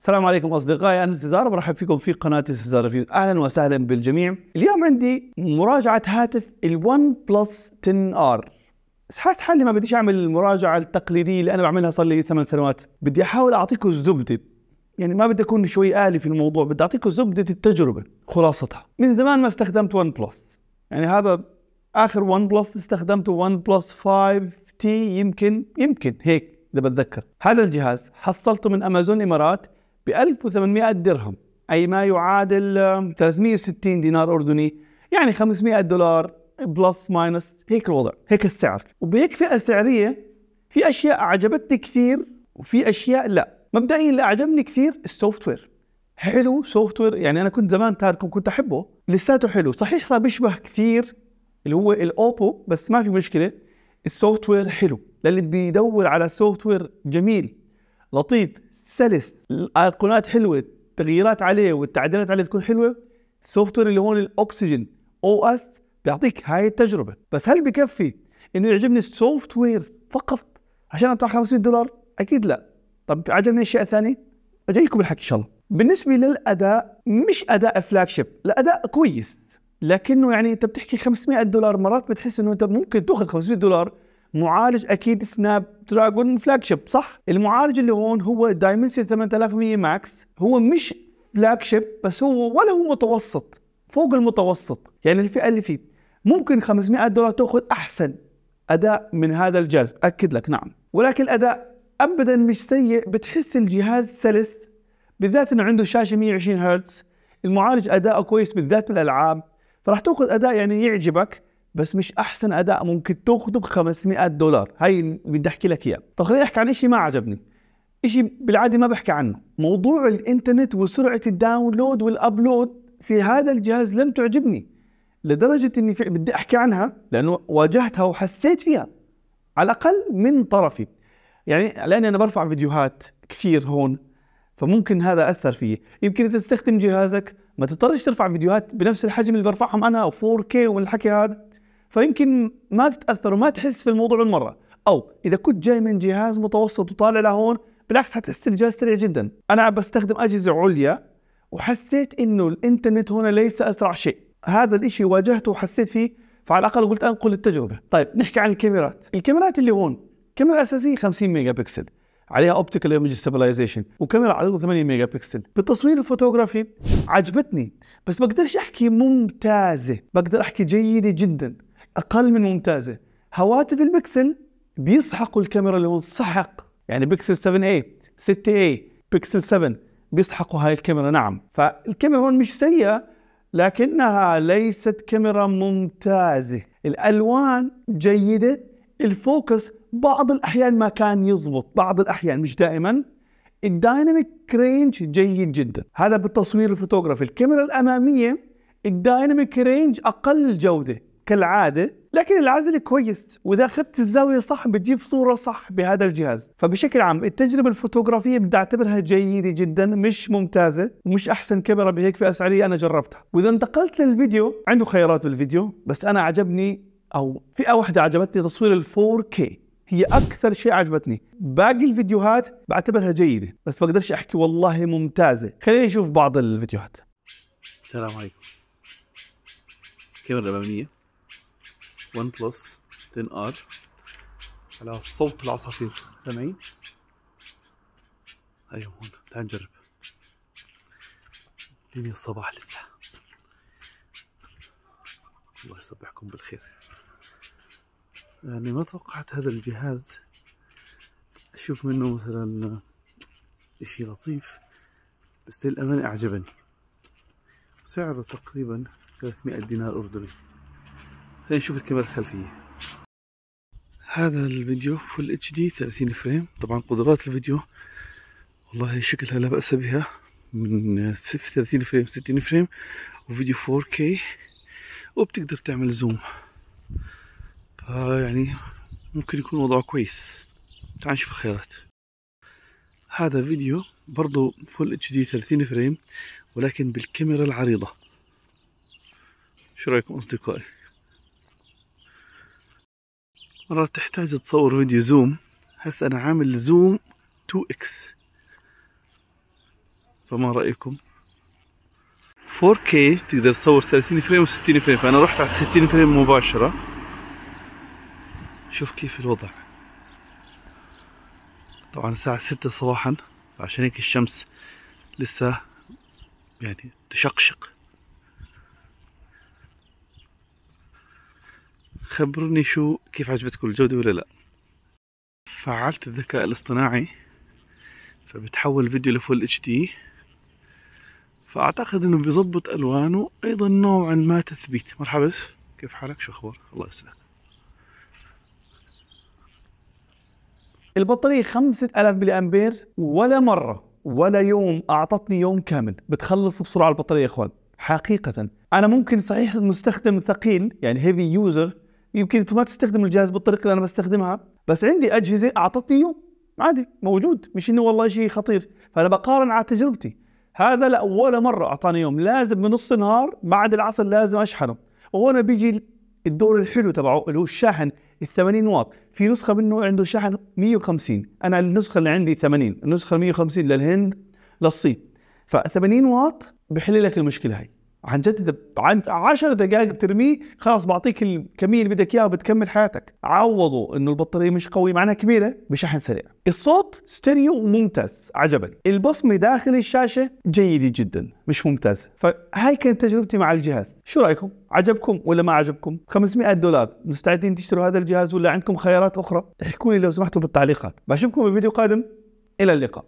السلام عليكم اصدقائي انا سيزار برحب فيكم في قناه سيزار فيوز اهلا وسهلا بالجميع اليوم عندي مراجعه هاتف الون بلس 10 ار بس حاسس حالي ما بديش اعمل المراجعه التقليديه اللي انا بعملها صار لي ثمان سنوات بدي احاول اعطيكم الزبده يعني ما بدي اكون شوي الي في الموضوع بدي اعطيكم زبده التجربه خلاصتها من زمان ما استخدمت ون بلس يعني هذا اخر ون بلس استخدمته ون بلس 5 تي يمكن يمكن هيك اذا بتذكر هذا الجهاز حصلته من امازون امارات ب 1800 درهم أي ما يعادل 360 دينار أردني يعني 500 دولار بلس ماينس هيك الوضع هيك السعر وبهيك فئة سعرية في أشياء اعجبتني كثير وفي أشياء لا مبدئيا اللي اعجبني كثير السوفت وير حلو سوفت وير يعني انا كنت زمان تاركه كنت احبه لساته حلو صحيح صار بيشبه كثير اللي هو الاوبو بس ما في مشكله السوفت وير حلو للي بيدور على سوفت وير جميل لطيف سلس الايقونات حلوه التغييرات عليه والتعديلات عليه تكون حلوه السوفت وير اللي هون الاكسجين او اس بيعطيك هاي التجربه بس هل بكفي انه يعجبني السوفت وير فقط عشان ادفع 500 دولار اكيد لا طب عجبني اشياء ثانيه اجيكم بالحكي ان شاء الله بالنسبه للاداء مش اداء فلاج شيب الاداء كويس لكنه يعني انت بتحكي 500 دولار مرات بتحس انه انت ممكن تاخذ 500 دولار معالج اكيد سناب دراجون فلاج شيب صح المعالج اللي هون هو دايمنسي 8100 ماكس هو مش فلاج شيب بس هو ولا هو متوسط فوق المتوسط يعني الفئه اللي فيه ممكن 500 دولار تاخذ احسن اداء من هذا الجهاز اكد لك نعم ولكن الاداء ابدا مش سيء بتحس الجهاز سلس بالذات انه عنده شاشه 120 هرتز المعالج اداؤه كويس بالذات بالالعاب فراح تاخذ اداء يعني يعجبك بس مش احسن اداء ممكن تاخده ب 500 دولار هاي بدي احكي لك اياه فخليني احكي عن شيء ما عجبني شيء بالعاده ما بحكي عنه موضوع الانترنت وسرعه الداونلود والابلود في هذا الجهاز لم تعجبني لدرجه اني في... بدي احكي عنها لانه واجهتها وحسيت فيها على الاقل من طرفي يعني لاني انا برفع فيديوهات كثير هون فممكن هذا اثر فيه يمكن تستخدم جهازك ما تضطرش ترفع فيديوهات بنفس الحجم اللي برفعهم انا 4K والحكي هذا فيمكن ما تتاثر وما تحس في الموضوع بالمره او اذا كنت جاي من جهاز متوسط وطالع لهون بالعكس حتحس الجهاز سريع جدا انا عم بستخدم اجهزه عليا وحسيت انه الانترنت هنا ليس اسرع شيء هذا الاشي واجهته وحسيت فيه فعلى الاقل قلت انقل التجربه طيب نحكي عن الكاميرات الكاميرات اللي هون كاميرا اساسيه 50 ميجا بكسل عليها اوبتيكال ايمج ستابلايزيشن وكاميرا عرضها 8 ميجا بكسل بالتصوير الفوتوغرافي عجبتني بس بقدرش احكي ممتازه بقدر احكي جيده جدا اقل من ممتازه هواتف البكسل بيسحقوا الكاميرا اللي هون سحق يعني بيكسل 7 a 6 a بيكسل 7 بيسحقوا هاي الكاميرا نعم فالكاميرا هون مش سيئه لكنها ليست كاميرا ممتازه الالوان جيده الفوكس بعض الاحيان ما كان يزبط بعض الاحيان مش دائما الدايناميك رينج جيد جدا هذا بالتصوير الفوتوغرافي الكاميرا الاماميه الدايناميك رينج اقل جوده كالعاده لكن العزل كويس واذا اخذت الزاويه صح بتجيب صوره صح بهذا الجهاز فبشكل عام التجربه الفوتوغرافيه بدي اعتبرها جيده جدا مش ممتازه ومش احسن كاميرا بهيك فئه سعريه انا جربتها واذا انتقلت للفيديو عنده خيارات بالفيديو بس انا عجبني او فئه واحده عجبتني تصوير ال4K هي اكثر شيء عجبتني باقي الفيديوهات بعتبرها جيده بس بقدرش احكي والله ممتازه خليني نشوف بعض الفيديوهات السلام عليكم كاميرا الاماميه ون بلس 10 ار على صوت العصافير سامعين ايوه هون تعال نجرب الدنيا الصباح لسه الله يصبحكم بالخير يعني ما توقعت هذا الجهاز اشوف منه مثلا اشي لطيف بس للأمانة اعجبني سعره تقريبا 300 دينار اردني خلينا إيه، نشوف الكاميرا الخلفيه هذا الفيديو فل اتش دي 30 فريم طبعا قدرات الفيديو والله شكلها لا باس بها من 30 فريم 60 فريم وفيديو 4K وبتقدر تعمل زوم فيعني ممكن يكون وضعه كويس تعال نشوف الخيارات هذا فيديو برضو فل اتش دي 30 فريم ولكن بالكاميرا العريضة شو رايكم اصدقائي مرات تحتاج تصور فيديو زوم هسه أنا عامل زوم 2x فما رأيكم 4K تقدر تصور 30 فريم و60 فريم فأنا رحت على 60 فريم مباشرة شوف كيف الوضع طبعا الساعة 6 صباحا عشان هيك الشمس لسه يعني تشقشق خبرني شو كيف عجبتكم الجودة ولا لا فعلت الذكاء الاصطناعي فبتحول الفيديو لفول اتش دي فاعتقد انه بيظبط الوانه ايضا نوعا ما تثبيت مرحبا بس كيف حالك شو اخبارك الله يسلمك البطارية 5000 ملي أمبير ولا مرة ولا يوم أعطتني يوم كامل بتخلص بسرعة البطارية يا إخوان حقيقة أنا ممكن صحيح مستخدم ثقيل يعني هيفي يوزر يمكن انت ما تستخدم الجهاز بالطريقه اللي انا بستخدمها بس عندي اجهزه اعطتني يوم عادي موجود مش انه والله شيء خطير فانا بقارن على تجربتي هذا لاول مره اعطاني يوم لازم من نص النهار بعد العصر لازم اشحنه وهنا بيجي الدور الحلو تبعه اللي هو الشاحن ال 80 واط في نسخه منه عنده شاحن 150 انا النسخه اللي عندي 80 النسخه 150 للهند للصين ف 80 واط بحل لك المشكله هاي هنجدد عند 10 دقائق بترميه خلاص بعطيك الكميه اللي بدك اياها وبتكمل حياتك عوضوا انه البطاريه مش قويه معناها كبيره بشحن سريع الصوت ستيريو ممتاز عجبني البصمه داخل الشاشه جيده جدا مش ممتازه فهاي كانت تجربتي مع الجهاز شو رايكم عجبكم ولا ما عجبكم 500 دولار مستعدين تشتروا هذا الجهاز ولا عندكم خيارات اخرى احكوا لي لو سمحتوا بالتعليقات بشوفكم بفيديو قادم الى اللقاء